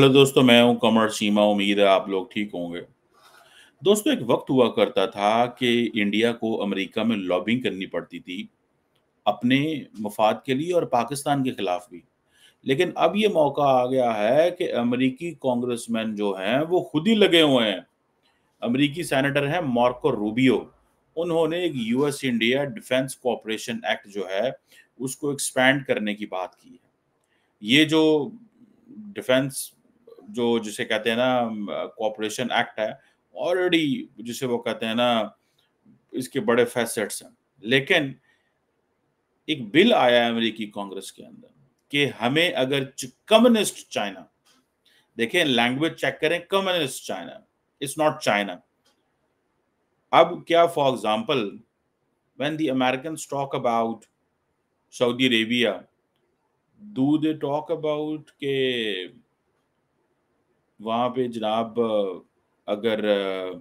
Hello दोस्तों मैं हूं कमर सीमा उम्मीद है आप लोग ठीक होंगे दोस्तों एक वक्त हुआ करता था कि इंडिया को अमेरिका में लॉबिंग करनी पड़ती थी अपने मफाद के लिए और पाकिस्तान के खिलाफ भी लेकिन अब ये मौका आ गया है कि अमेरिकी कांग्रेसमैन जो हैं वो खुद ही लगे हुए हैं अमेरिकी सेनेटर हैं मार्को रूबियो उन्होंने एक US India defence cooperation act जो है उसको एक्सपैंड करने की बात की है ये जो डिफेंस जो जिसे कहते हैं ना कॉपरेशन एक्ट है ऑलरेडी जिसे वो कहते हैं ना इसके बड़े फैसेट्स हैं लेकिन एक बिल आया है अमेरिकी कांग्रेस के अंदर कि हमें अगर कम्युनिस्ट चाइना देखिए लैंग्वेज चेक करें communist China it's not China अब क्या for example when the American talk about Saudi Arabia do they talk about के वहां पे जनाब अगर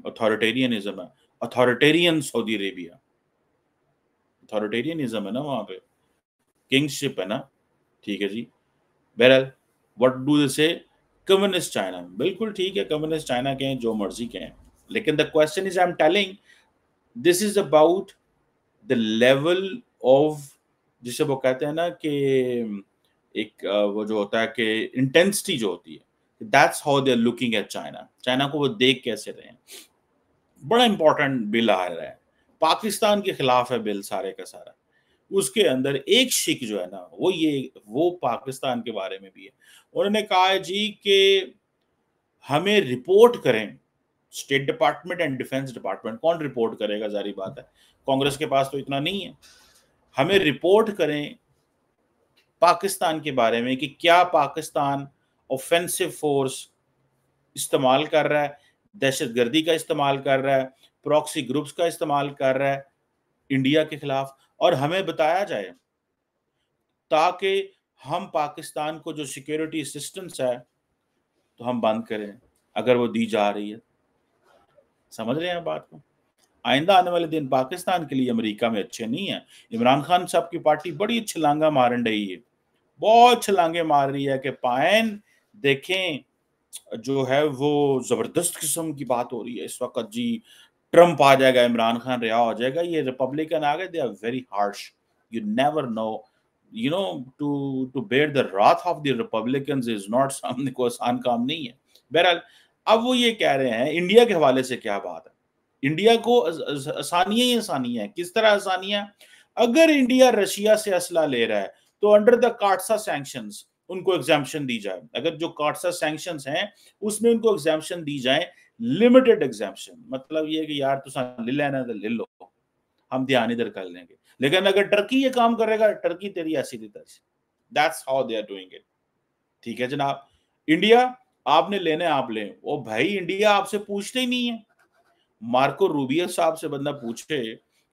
अथॉरिटेरियनिज्म है अथॉरिटेरियन सऊदी अरेबिया अथॉरिटेरियनिज्म है ना वहां पे किंगशिप है ना ठीक है जी बहरहाल वट डू दे से कम्युनिस्ट चाइना बिल्कुल ठीक है कम्युनिस्ट चाइना के हैं जो मर्जी के हैं लेकिन the question is I am telling this is about the level of जिसे वो कहते हैं ना कि एक वो जो होता है कि इंटेंसिटी जो होती है that's how they are looking at China China को वो देख कैसे रहे हैं बड़ा इंपॉर्टेंट बिल आ रहा है पाकिस्तान के खिलाफ है बिल सारे का सारा उसके अंदर एक शिक जो है ना वो ये वो पाकिस्तान के बारे में भी है उन्होंने कहा है जी के हमें रिपोर्ट करें state department and defence department कौन रिपोर्ट करेगा जारी बात है कांग्रेस के पास तो इतना नहीं है हमें रिपोर्ट करें पाकिस्तान के बारे में कि क्या पाकिस्तान ऑफेंसिव फोर्स इस्तेमाल कर रहा है दहशत गर्दी का इस्तेमाल कर रहा है प्रॉक्सी ग्रुप्स का इस्तेमाल कर रहा है इंडिया के खिलाफ और हमें बताया जाए ताकि हम पाकिस्तान को जो सिक्योरिटी असिस्टेंस है तो हम बंद करें अगर वो दी जा रही है समझ रहे हैं बात को आइंदा आने वाले दिन पाकिस्तान के लिए अमेरिका में अच्छे नहीं है इमरान खान साहब की पार्टी बड़ी छलांगा मारन रही है बहुत छलांगे मार रही है कि पायन देखें जो है वो ज़बरदस्त किस्म की बात हो रही है इस वक्त जी ट्रंप आ जाएगा इमरान खान रिहा हो जाएगा ये रिपब्लिकन आ गए they are very harsh you never know you know to to bear the wrath of the Republican is not सामने को आसान काम नहीं है बहरहाल अब वो ये कह रहे हैं इंडिया के हवाले से क्या बात है इंडिया को आसानियां ही है किस तरह आसानियां अगर इंडिया रशिया से असला ले रहा है तो अंडर द काटसा सैंक्शंस उनको एग्जामेशन दी जाए अगर जो काटसा सैंक्शन है उसमें उनको एग्जामेशन दी जाए लिमिटेड एग्जामेशन मतलब ये कि यार तुम ले लेना तो ले लो हम ध्यान इधर कर लेंगे लेकिन अगर टर्की ये काम करेगा टर्की तेरी ऐसी तैसी that's how they are doing it ठीक है जनाब इंडिया आपने लेने आप लें वो भाई इंडिया आपसे पूछते ही नहीं है मार्को रूबियो साहब से बंदा पूछे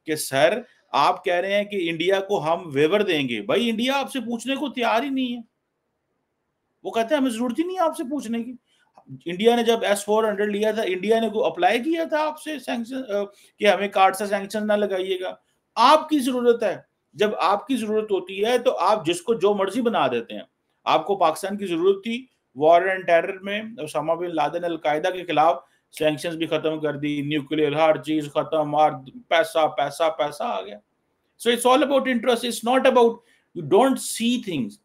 कि सर आप कह रहे हैं कि इंडिया को हम वेवर देंगे भाई इंडिया आपसे पूछने को तैयार ही नहीं है वो कहते हैं हमें जरूरत ही नहीं आपसे पूछने की इंडिया ने जब एस फोर हंड्रेड लिया था इंडिया ने को अप्लाई किया था आपसे सैंक्शन कि हमें कार्ड से सैंक्शन ना लगाइएगा आपकी जरूरत है जब आपकी जरूरत होती है तो आप जिसको जो मर्जी बना देते हैं आपको पाकिस्तान की जरूरत थी वॉर एंड टेरर में उसामा बिन लादेन अलकायदा के खिलाफ सैंक्शन भी खत्म कर दी न्यूक्लियर हर चीज खत्म और पैसा पैसा पैसा आ गया so it's all about interest it's not about you don't see things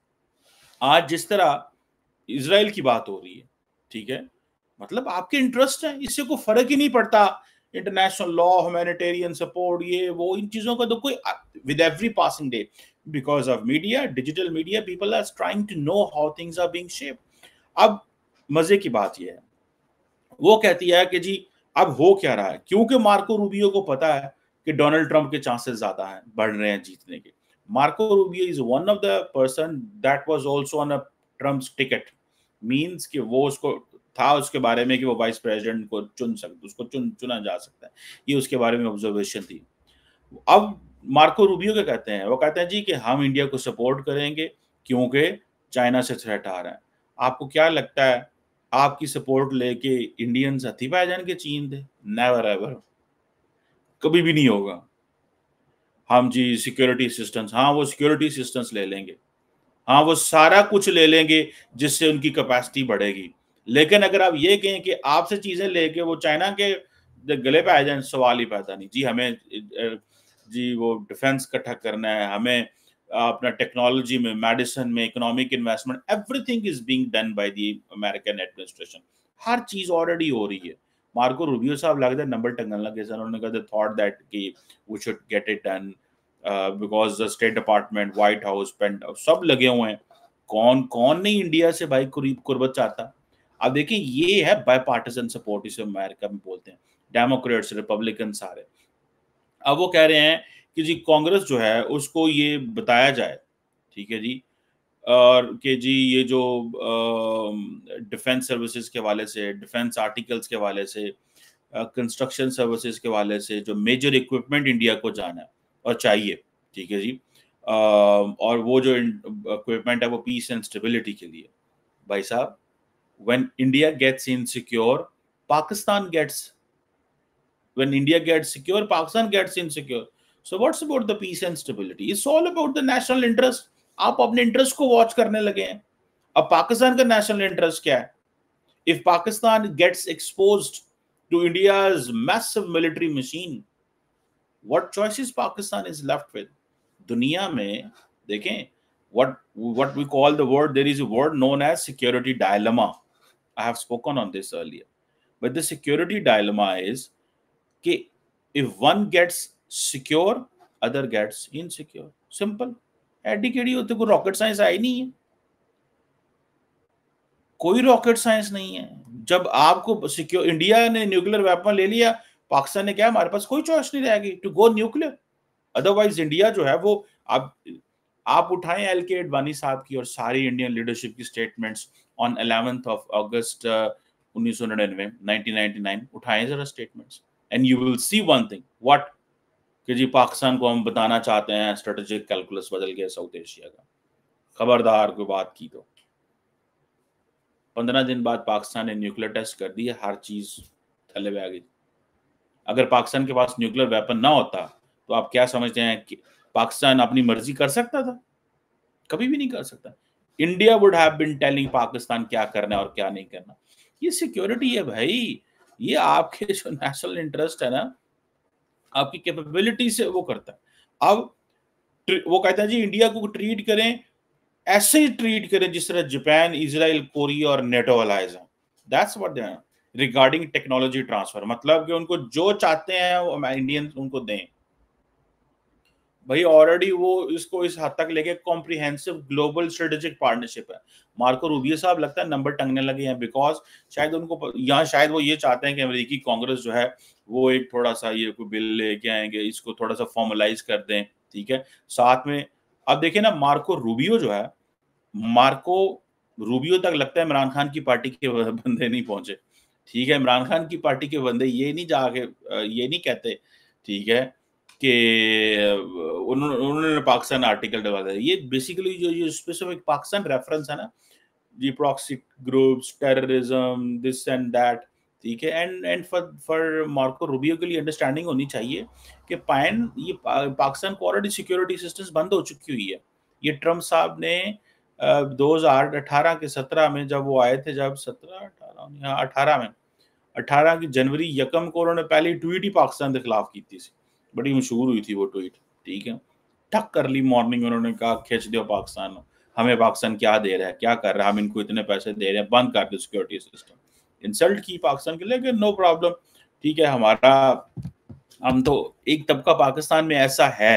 आज जिस तरह इसराइल की बात हो रही है ठीक है मतलब आपके इंटरेस्ट है इससे कोई फर्क ही नहीं पड़ता इंटरनेशनल लॉ ह्यूमैनिटेरियन सपोर्ट ये वो इन चीजों का तो कोई with every passing day because of media digital media people are trying to know how things are being shape अब मजे की बात यह है वो कहती है कि जी अब हो क्या रहा है क्योंकि मार्को रूबियो को पता है कि डोनाल्ड ट्रंप के चांसेस ज्यादा हैं बढ़ रहे हैं जीतने के Marco Rubio is one of the person that was also on a Trump's ticket means कि वो उसको था उसके बारे में कि वो वाइस प्रेसिडेंट को चुन सकते उसको चुन चुना जा सकता है ये उसके बारे में ऑब्जर्वेशन थी अब मार्को रूबियो के कहते हैं वो कहते हैं जी कि हम इंडिया को सपोर्ट करेंगे क्योंकि चाइना से थ्रेट आ रहा है आपको क्या लगता है आपकी सपोर्ट लेके इंडियंस हथी पाए जाएंगे चीन थे नेवर एवर कभी भी नहीं होगा हम जी सिक्योरिटी असिस्टेंस हाँ वो सिक्योरिटी असिस्टेंस ले लेंगे हाँ वो सारा कुछ ले लेंगे जिससे उनकी कैपेसिटी बढ़ेगी लेकिन अगर आप ये कहें कि आपसे चीजें लेके वो चाइना के गले पे आ जाए सवाल ही पैदा नहीं जी हमें जी वो डिफेंस इकट्ठा करना है हमें अपना टेक्नोलॉजी में मेडिसिन में economic investment everything is being done by the American administration हर चीज ऑलरेडी हो रही है मार्को रूबियो साहब लगता है नंबर टंगन लगे सर उन्होंने कहा थॉट दैट कि we should get it done because the state department White House paint सब लगे हुए हैं कौन कौन नहीं इंडिया से भाई कुर्बत चाहता अब देखिए ये है बाई पार्टिजन सपोर्ट इसे अमेरिका में बोलते हैं डेमोक्रेट्स रिपब्लिकन सारे अब वो कह रहे हैं कि जी कांग्रेस जो है उसको ये बताया जाए ठीक है जी और कि जी ये जो डिफेंस सर्विसेज के वाले से डिफेंस आर्टिकल्स के वाले से कंस्ट्रक्शन सर्विसेज के वाले से जो मेजर इक्विपमेंट इंडिया को जाना है और चाहिए ठीक है जी और वो जो इक्विपमेंट है वो पीस एंड स्टेबिलिटी के लिए भाई साहब when India gets insecure Pakistan gets when India gets secure Pakistan gets insecure so what's about the peace and stability it's all about the national interest आप अपने इंटरेस्ट को वॉच करने लगे हैं अब पाकिस्तान का नेशनल इंटरेस्ट क्या है if Pakistan gets expose to India military machine what choices Pakistan is left with दुनिया में देखें what what we call the word there is word known as security dilemma I have spoken on this earlier but the security dilemma is कि if one gets secure other gets insecure simple एडी केड़ी होती कोई rocket science आई नहीं है कोई rocket science नहीं है जब आपको सिक्योर इंडिया ने न्यूक्लियर वेपन ले लिया पाकिस्तान ने क्या हमारे पास कोई चॉइस नहीं रहेगी to go nuclear otherwise India जो है वो आप आप उठाएं एल के अडवाणी साहब की और सारी इंडियन लीडरशिप की statements on eleventh of August उन्नीस सौ निन्यानवे नाइनटीन उठाएं जरा statements and you will see one thing what कि जी पाकिस्तान को हम बताना चाहते हैं स्ट्रेटेजिक कैलकुलस बदल गया साउथ एशिया का खबरदार कोई बात की तो पंद्रह दिन बाद पाकिस्तान ने न्यूक्लियर टेस्ट कर दिया हर चीज थले में आ गई अगर पाकिस्तान के पास न्यूक्लियर वेपन ना होता तो आप क्या समझते हैं कि पाकिस्तान अपनी मर्जी कर सकता था कभी भी नहीं कर सकता India would have been telling Pakistan क्या करना है और क्या नहीं करना ये सिक्योरिटी है भाई ये आपके जो नेशनल इंटरेस्ट है ना आपकी कैपेबिलिटी से वो करता है अब वो कहते हैं जी इंडिया को ट्रीट करें ऐसे ही ट्रीट करें जिस तरह जापान इजराइल कोरिया और नेटो वाला है that's what they are regarding technology transfer मतलब कि उनको जो चाहते हैं वो इंडियन उनको दें भाई ऑलरेडी वो इसको इस हद तक लेके कॉम्प्रिहेंसिव ग्लोबल स्ट्रेटेजिक पार्टनरशिप है मार्को रूबियो साहब लगता है नंबर टंगने लगे हैं बिकॉज शायद उनको यहाँ शायद वो ये चाहते हैं कि अमेरिकी कांग्रेस जो है वो एक थोड़ा सा ये कोई बिल लेके आएंगे इसको थोड़ा सा फॉर्मलाइज कर दें ठीक है साथ में अब देखिए ना मार्को रूबियो जो है मार्को रूबियो तक लगता है इमरान खान की पार्टी के बंदे नहीं पहुंचे ठीक है इमरान खान की पार्टी के बंदे ये नहीं जाके ये नहीं कहते ठीक है कि उन्होंने पाकिस्तान आर्टिकल डबा दिया ये बेसिकली जो ये स्पेसिफिक पाकिस्तान रेफरेंस है ना जी proxy groups terrorism this and that ठीक है and and for for Marco Rubio के लिए अंडरस्टैंडिंग होनी चाहिए कि पैन ये पा, पाकिस्तान को ऑलरेडी सिक्योरिटी सिस्टम बंद हो चुकी हुई है ये ट्रम्प साहब ने दो हजार अठारह के सत्रह में जब वो आए थे जब सत्रह अठारह हाँ, अठारह में अठारह की जनवरी यकम को उन्होंने पहली ट्वीट ही पाकिस्तान के खिलाफ की थी बड़ी मशहूर हुई थी वो ट्वीट ठीक है ठक कर ली मॉर्निंग उन्होंने कहा खींच दो पाकिस्तान हमें पाकिस्तान क्या दे रहा है क्या कर रहा है हम इनको इतने पैसे दे रहे हैं बंद कर दो सिक्योरिटी सिस्टम इंसल्ट की पाकिस्तान के लेकिन नो प्रॉब्लम ठीक है हमारा हम तो एक तबका पाकिस्तान में ऐसा है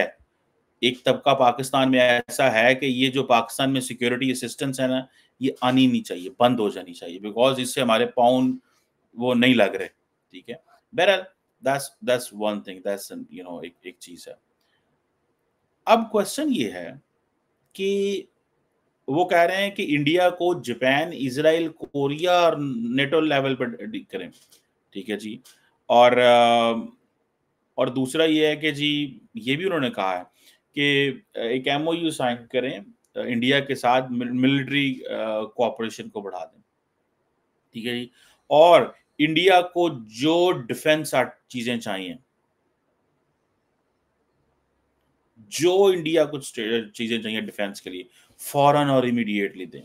एक तबका पाकिस्तान में ऐसा है कि ये जो पाकिस्तान में सिक्योरिटी असिस्टेंस है ना ये आनी नहीं चाहिए बंद हो जानी चाहिए बिकॉज इससे हमारे पाउंड वो नहीं लग रहे ठीक है बहरहाल this this one thing this you know एक एक चीज है अब क्वेश्चन ये है कि वो कह रहे हैं कि इंडिया को जापान इजराइल कोरिया और नेटो लेवल पर करें ठीक है जी और और दूसरा ये है कि जी ये भी उन्होंने कहा है कि एक एम साइन करें इंडिया के साथ मिलिट्री कोऑपरेशन को बढ़ा दें ठीक है जी और इंडिया को जो डिफेंस चीजें चाहिए जो इंडिया को चीजें चाहिए डिफेंस के लिए फॉरन और इमीडिएटली दें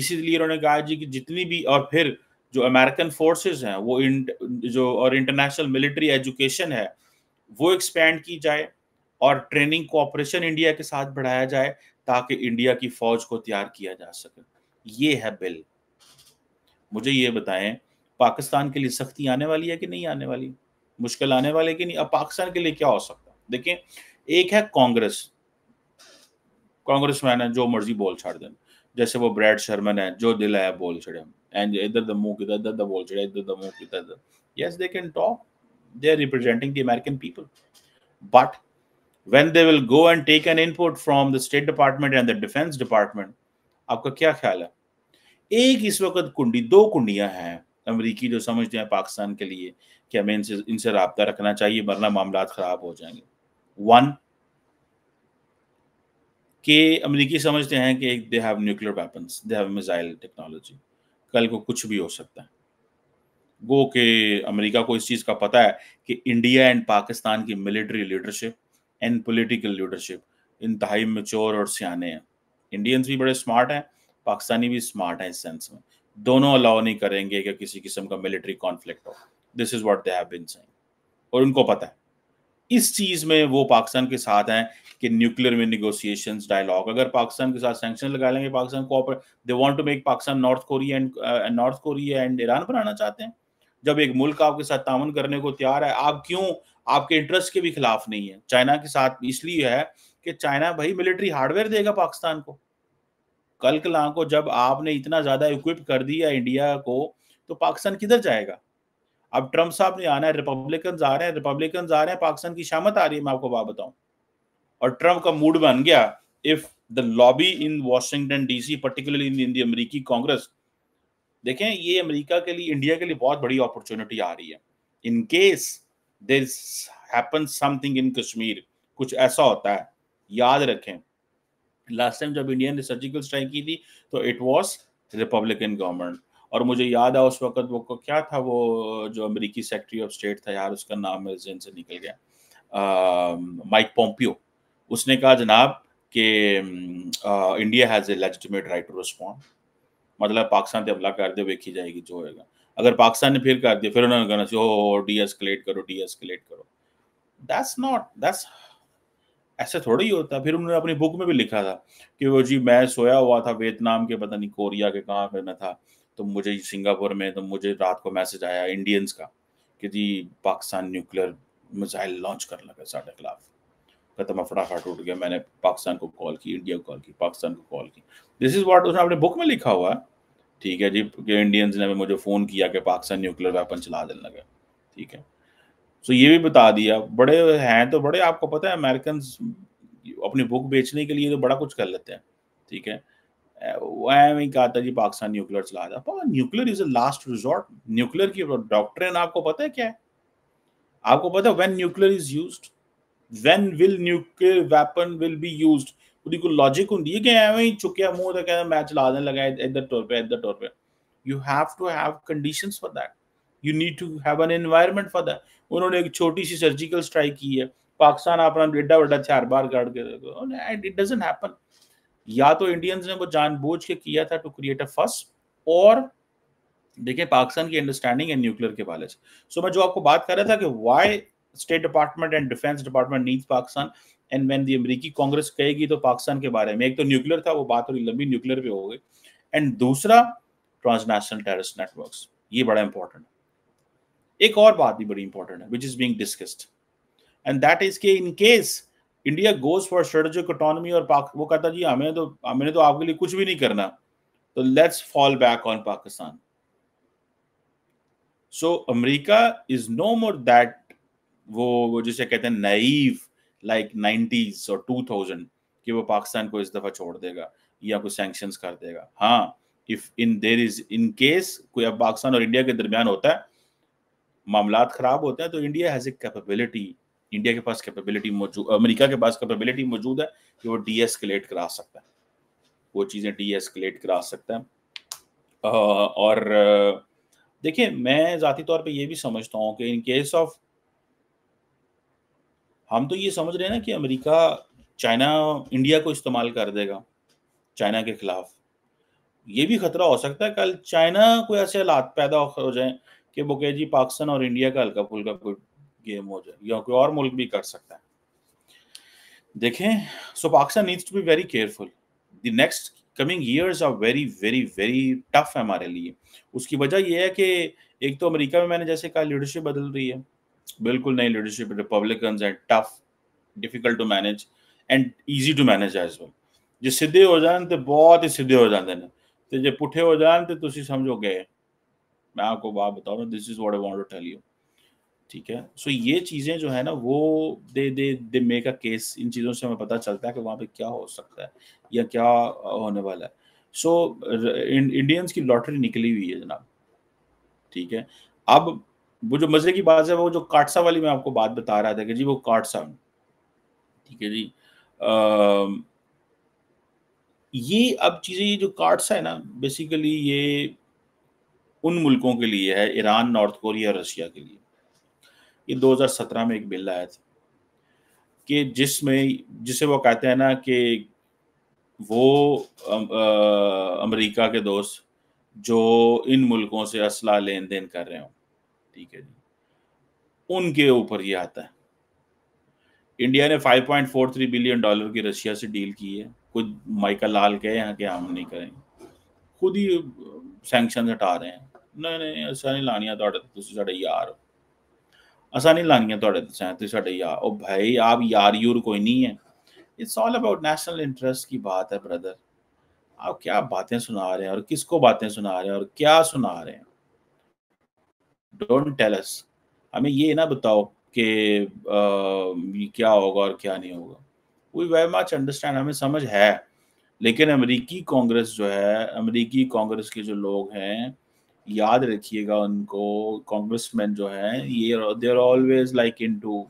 इसीलिए उन्होंने कहा जी कि जितनी भी और फिर जो अमेरिकन फोर्सेस हैं वो इन जो और इंटरनेशनल मिलिट्री एजुकेशन है वो एक्सपेंड की जाए और ट्रेनिंग कोऑपरेशन इंडिया के साथ बढ़ाया जाए ताकि इंडिया की फौज को तैयार किया जा सके ये है बिल मुझे ये बताएं पाकिस्तान के लिए सख्ती आने वाली है कि नहीं आने वाली मुश्किल आने वाली कि नहीं अब पाकिस्तान के लिए क्या हो सकता है देखिए एक है कांग्रेस कांग्रेस मैन है जो मर्जी बोल छाड़ दें जैसे वो ब्रैड शर्मन है जो दिल है बोल छड़े एंड इधर द मुंह किधर इधर द बोल छड़े इधर द मुंह किधर yes they can talk they are representing the American people but when they will go and take an input from the state department and the defence department आपका क्या ख्याल है एक इस वक्त कुंडी दो कुंडियां हैं अमरीकी जो समझते हैं पाकिस्तान के लिए कि हमें इनसे इनसे रबता रखना चाहिए वरना मामला ख़राब हो जाएंगे वन के अमरीकी समझते हैं कि they have nuclear weapons they have missile technology कल को कुछ भी हो सकता है वो के अमेरिका को इस चीज़ का पता है कि इंडिया एंड पाकिस्तान की military leadership and political leadership इंतहाई मेच्योर और सियाने हैं इंडियंस भी बड़े स्मार्ट हैं पाकिस्तानी भी स्मार्ट हैं इस सेंस में दोनों अलाउ नहीं करेंगे कि किसी किस्म का मिलिट्री कॉन्फ्लिक्ट हो this is what they have been saying और उनको पता है इस चीज में वो पाकिस्तान के साथ हैं कि न्यूक्लियर में निगोसिएशन डायलॉग अगर पाकिस्तान के साथ सेंक्शन लगा लेंगे पाकिस्तान को they want to make Pakistan North Korea and North Korea and Iran बनाना चाहते हैं जब एक मुल्क आपके साथ तामन करने को तैयार है आप क्यों आपके इंटरेस्ट के भी खिलाफ नहीं है चाइना के साथ इसलिए है कि चाइना भाई मिलिट्री हार्डवेयर देगा पाकिस्तान को कल कला को जब आपने इतना ज़्यादा इक्विप कर दिया इंडिया को तो पाकिस्तान किधर जाएगा अब ट्रम्प साहब ने आना है रिपब्लिकन आ रहे हैं रिपब्लिकन आ रहे हैं पाकिस्तान की शामत आ रही है मैं आपको बात बताऊं और ट्रम्प का मूड बन गया if the lobby in Washington DC particularly in the अमेरिकी कांग्रेस देखें ये अमेरिका के लिए इंडिया के लिए बहुत बड़ी अपॉर्चुनिटी आ रही है in case there happen something in Kashmir कुछ ऐसा होता है याद रखें लास्ट टाइम जब इंडिया ने सर्जिकल स्ट्राइक की थी तो इट वॉज रिपब्लिकन गवर्नमेंट और मुझे याद है उस वक्त वो क्या था वो जो अमेरिकी सेक्रेटरी ऑफ स्टेट था यार उसका नाम मेरे से निकल गया माइक पोम्पियो उसने कहा जनाब कि India has a legitimate right to respond मतलब पाकिस्तान पर हमला कर दे देखी जाएगी जो होगा अगर पाकिस्तान ने फिर कर दिया फिर उन्होंने कहना चाहिए डी एस्कलेट करो डी एस्कलेट करो दैट्स नॉट दैट्स ऐसा थोड़ा ही होता फिर उन्होंने अपनी बुक में भी लिखा था कि वो जी मैं सोया हुआ था वियतनाम के पता नहीं कोरिया के कहाँ पे मैं था तो मुझे सिंगापुर में तो मुझे रात को मैसेज आया इंडियंस का कि जी पाकिस्तान न्यूक्लियर मिसाइल लॉन्च कर लगा साढ़े खिलाफ खत्म फटाफट उठ गया मैंने पाकिस्तान को कॉल की इंडिया को कॉल की पाकिस्तान को कॉल की दिस इज वाट उसने अपने बुक में लिखा हुआ है ठीक है जी कि इंडियंस ने मुझे फ़ोन किया कि पाकिस्तान न्यूक्लियर वेपन चला देने लगा ठीक है सो ये भी बता दिया बड़े हैं तो बड़े आपको पता है अमेरिकन अपनी बुक बेचने के लिए तो बड़ा कुछ कर लेते हैं ठीक है कहा था जी पाकिस्तान न्यूक्लियर चला था nuclear is a last resort nuclear की डॉक्ट्रिन आपको पता है क्या है आपको पता है when nuclear is used when will nuclear weapon will be used ਉਹਦੀ ਕੋਈ ਲੌਜੀਕ ਹੁੰਦੀ ਹੈ ਕਿ ਐਵੇਂ ਹੀ ਚੁੱਕਿਆ ਮੂੰਹ ਤੇ ਕਹਿੰਦਾ ਮੈਂ ਚਲਾ ਦੇਣ ਲੱਗਾ ਇੱਧਰ ਟੁਰ ਪਿਆ ਇੱਧਰ ਟੁਰ ਪਿਆ you have to have conditions that you need to have an environment for that उन्होंने एक छोटी सी सर्जिकल स्ट्राइक की है पाकिस्तान अपना डेडा वड्डा चार बार गाड़ के एंड इट डजेंट हैपन या तो इंडियंस ने वो जानबूझ के किया था टू क्रिएट अ फस और देखिए पाकिस्तान की अंडरस्टैंडिंग है न्यूक्लियर के वाले से सो so, मैं जो आपको बात कर रहा था कि why state department and defence department needs Pakistan and when the अमरीकी कांग्रेस कहेगी तो पाकिस्तान के बारे में एक तो न्यूक्लियर था वो बात थोड़ी लंबी न्यूक्लियर पे हो गई एंड दूसरा ट्रांसनेशनल टेररिस्ट नेटवर्क ये बड़ा इंपॉर्टेंट एक और बात भी बड़ी इंपॉर्टेंट है which is being discussed and that is के in case India goes for strategic economy और पाक वो कहता जी हमें तो हमने तो आपके लिए कुछ भी नहीं करना तो let's fall back on Pakistan so America is no more that वो वो जिसे कहते हैं नईव लाइक नाइनटीज और टू थाउजेंड कि वो पाकिस्तान को इस दफा छोड़ देगा या कुछ सेंक्शन कर देगा हाँ if in there is in case कोई अब पाकिस्तान और इंडिया के दरमियान होता है मामला खराब होते हैं तो India has a capability India के पास कैपेबिलिटी मौजूद अमेरिका के पास कैपेबिलिटी मौजूद है कि वो डी एस्केलेट करा सकता है वो चीज़ें डी एस्केलेट करा सकता है और देखिए मैं ज़ाती तौर पे ये भी समझता हूँ कि इन केस ऑफ हम तो ये समझ रहे हैं ना कि अमेरिका चाइना इंडिया को इस्तेमाल कर देगा चाइना के खिलाफ ये भी खतरा हो सकता है कल चाइना को ऐसे हालात पैदा हो जाए कि वो कहे जी पाकिस्तान और इंडिया का हल्का फुल्का कोई गेम हो जाए या कोई और मुल्क भी कर सकता है देखें so Pakistan needs to be very careful the next coming years are very very very tough है हमारे लिए उसकी वजह यह है कि एक तो अमेरिका में मैंने जैसे कहा लीडरशिप बदल रही है बिल्कुल नई leadership Republican and tough difficult to manage and easy to manage as well जो सीधे हो जाए तो बहुत ही सीधे हो जाते हैं तो जो पुठे हो जाए तो ਤੁਸੀਂ ਸਮਝੋ मैं आपको बात बता रहा हूँ this is what I want tell you ठीक है सो so, ये चीज़ें जो है ना वो दे दे they make a case in चीज़ों से हमें पता चलता है कि वहां पे क्या हो सकता है या क्या होने वाला है सो so, इंडियंस की लॉटरी निकली हुई है जनाब ठीक है अब वो जो मज़े की बात है वो जो काटसा वाली मैं आपको बात बता रहा था कि जी वो काटसा ठीक है जी आ, ये अब चीज़ें ये जो काटसा है ना बेसिकली ये उन मुल्कों के लिए है ईरान नॉर्थ कोरिया रशिया के लिए ये 2017 में एक बिल आया था कि जिसमें जिसे वो कहते हैं ना कि वो अमेरिका के दोस्त जो इन मुल्कों से असला लेन देन कर रहे हो ठीक है जी उनके ऊपर ये आता है इंडिया ने 5.43 बिलियन डॉलर की रशिया से डील की है कुछ माइकल लाल कहे हैं कि हम नहीं करेंगे खुद ही सैंक्शन हटा रहे हैं ਨਹੀਂ ਨਹੀਂ ਅਸਾਂ ਨਹੀਂ ਲਾਣੀਆਂ ਤੁਹਾਡੇ ਤੋਂ ਤੁਸੀਂ ਸਾਡੇ ਯਾਰ ਹੋ ਅਸਾਂ ਨਹੀਂ ਲਾਣੀਆਂ ਤੁਹਾਡੇ ਤੋਂ ਸਾਂ ਤੁਸੀਂ ਸਾਡੇ ਯਾਰ ਉਹ ਭਾਈ ਆਪ ਯਾਰ ਯੂਰ ਕੋਈ ਨਹੀਂ ਹੈ it's all about national interest की बात है ब्रदर आप क्या बातें सुना रहे हैं और किसको बातें सुना रहे हैं और क्या सुना रहे हैं डोंट टेल अस हमें ये ना बताओ कि क्या होगा और क्या नहीं होगा वी वेरी मच अंडरस्टैंड हमें समझ है लेकिन अमेरिकी कांग्रेस जो है अमेरिकी कांग्रेस के जो लोग हैं याद रखिएगा उनको कांग्रेस मैन जो है ये there always like in to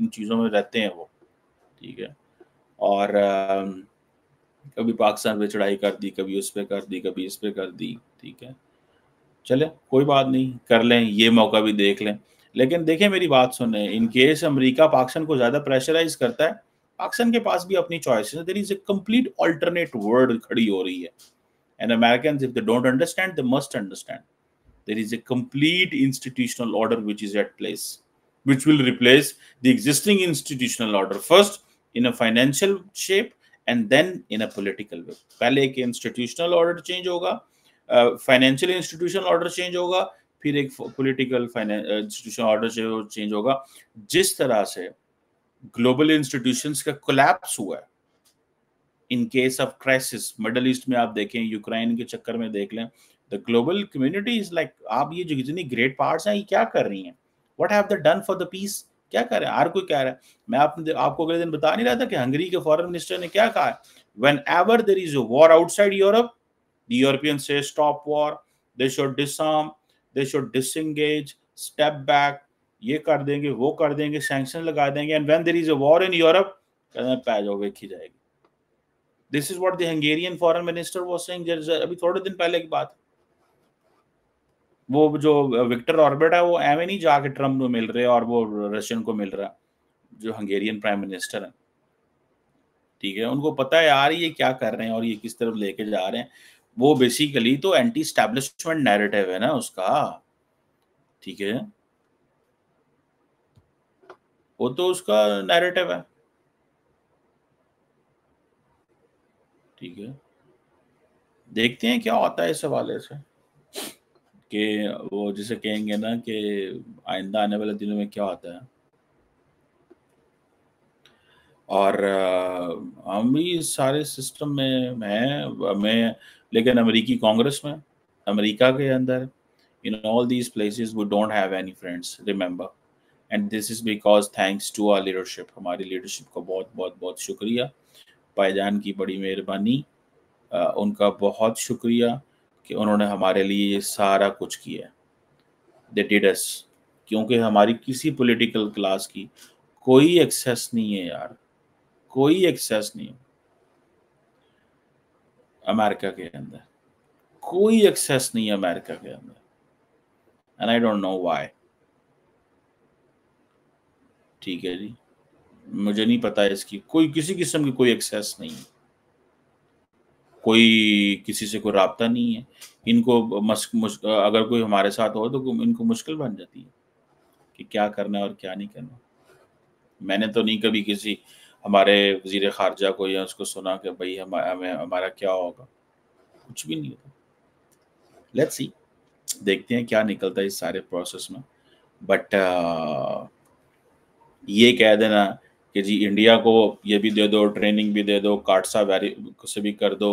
इन चीज़ों में रहते हैं वो ठीक है और um, कभी पाकिस्तान पे चढ़ाई कर दी कभी उस पर कर दी कभी इस पर कर दी ठीक है चले कोई बात नहीं कर लें ये मौका भी देख लें लेकिन देखें मेरी बात सुने इन केस अमेरिका पाकिस्तान को ज़्यादा प्रेशराइज करता है पाकिस्तान के पास भी अपनी चॉइस है there is a alternate world खड़ी हो रही है And Americans, if they don't understand, they must understand. There is a complete institutional order which is at place, which will replace the existing institutional order first in a financial shape and then in a political way. पहले एक institutional order change होगा, financial institutional order change होगा, फिर एक political institutional order change होगा. जिस तरह से global institutions का collapse हुआ है, in case of crisis Middle East में आप देखें यूक्रेन के चक्कर में देख लें the global community is like आप ये जो जितनी ग्रेट पार्ट हैं ये क्या कर रही हैं what have done for the peace क्या कर रहे हैं हर कोई कह रहा है मैं आपने आपको अगले दिन बता नहीं रहा था कि हंगरी के फॉरेन मिनिस्टर ने क्या कहा whenever there is war outside Europe the European say stop war they should disarm they should disengage step back ये कर देंगे वो कर देंगे सैंक्शन लगा देंगे and when there is a war in Europe कहते हैं पैजो हो जाएगी this is what Hungarian minister was saying अभी थोड़े दिन पहले की बात वो जो विक्टर ऑर्बिट है वो एवे नहीं जाके ट्रम्प को मिल रहे और वो रशियन को मिल रहा जो हंगेरियन प्राइम मिनिस्टर है ठीक है उनको पता है यार ये क्या कर रहे हैं और ये किस तरफ लेके जा रहे हैं वो बेसिकली तो एंटी स्टैब्लिशमेंट नैरेटिव है ना उसका ठीक है वो तो उसका नैरेटिव है ठीक है देखते हैं क्या होता है इस हवाले से कि वो जिसे कहेंगे ना कि आइंदा आने वाले दिनों में क्या होता है और हम भी सारे सिस्टम में हैं मैं लेकिन अमेरिकी कांग्रेस में अमेरिका के अंदर in all these places we don't have any friends remember and this is because thanks to our leadership हमारी लीडरशिप का बहुत बहुत बहुत शुक्रिया भाईजान की बड़ी मेहरबानी उनका बहुत शुक्रिया कि उन्होंने हमारे लिए ये सारा कुछ किया दे डिड क्योंकि हमारी किसी पॉलिटिकल क्लास की कोई एक्सेस नहीं है यार कोई एक्सेस नहीं है अमेरिका के अंदर कोई एक्सेस नहीं है अमेरिका के अंदर and I don't know why ठीक है जी मुझे नहीं पता इसकी कोई किसी किस्म की कोई एक्सेस नहीं है कोई किसी से कोई रबता नहीं है इनको मस्क, मस्क, अगर कोई हमारे साथ हो तो इनको मुश्किल बन जाती है कि क्या करना है और क्या नहीं करना मैंने तो नहीं कभी किसी हमारे वजीर खारजा को या उसको सुना कि भाई हमें हमारा क्या होगा कुछ भी नहीं होता लेट्स सी देखते हैं क्या निकलता है इस सारे प्रोसेस में बट uh, ये कह देना कि जी इंडिया को ये भी दे दो ट्रेनिंग भी दे दो काटसा वैरी से भी कर दो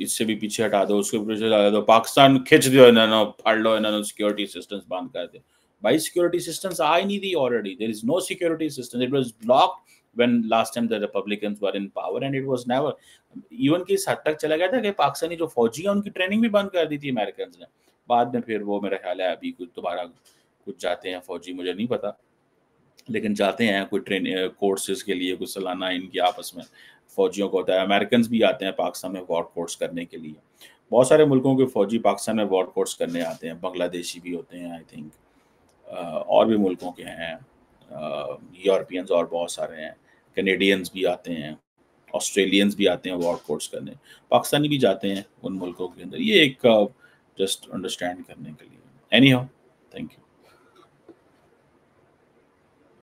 इससे भी पीछे हटा दो उसके पीछे हटा दो पाकिस्तान खिंच दो इन्होंने फाड़ लो इन्होंने सिक्योरिटी सिस्टम्स बंद कर दे भाई सिक्योरिटी सिस्टम्स आ ही नहीं थी already there is no security system it was block when last time the republicans were in power and it was never even कि इस हद तक चला गया था कि पाकिस्तानी जो फौजी है उनकी ट्रेनिंग भी बंद कर दी थी अमेरिकन ने बाद में फिर वो मेरा ख्याल है अभी कुछ दोबारा कुछ जाते हैं फौजी मुझे नहीं पता लेकिन जाते हैं कोई ट्रेन कोर्सेज के लिए कुछ सालाना इनकी आपस में फ़ौजियों को होता है अमेरिकन भी आते हैं पाकिस्तान में वॉर कोर्स करने के लिए बहुत सारे मुल्कों के फ़ौजी पाकिस्तान में वॉर कोर्स करने आते हैं बांग्लादेशी भी होते हैं आई थिंक और भी मुल्कों के हैं यूरोपियंस और बहुत सारे हैं कनेडियंस भी आते हैं ऑस्ट्रेलियंस भी आते हैं वॉर कोर्स करने पाकिस्तानी भी जाते हैं उन मुल्कों के अंदर ये एक जस्ट अंडरस्टैंड करने के लिए एनी हाउ थैंक यू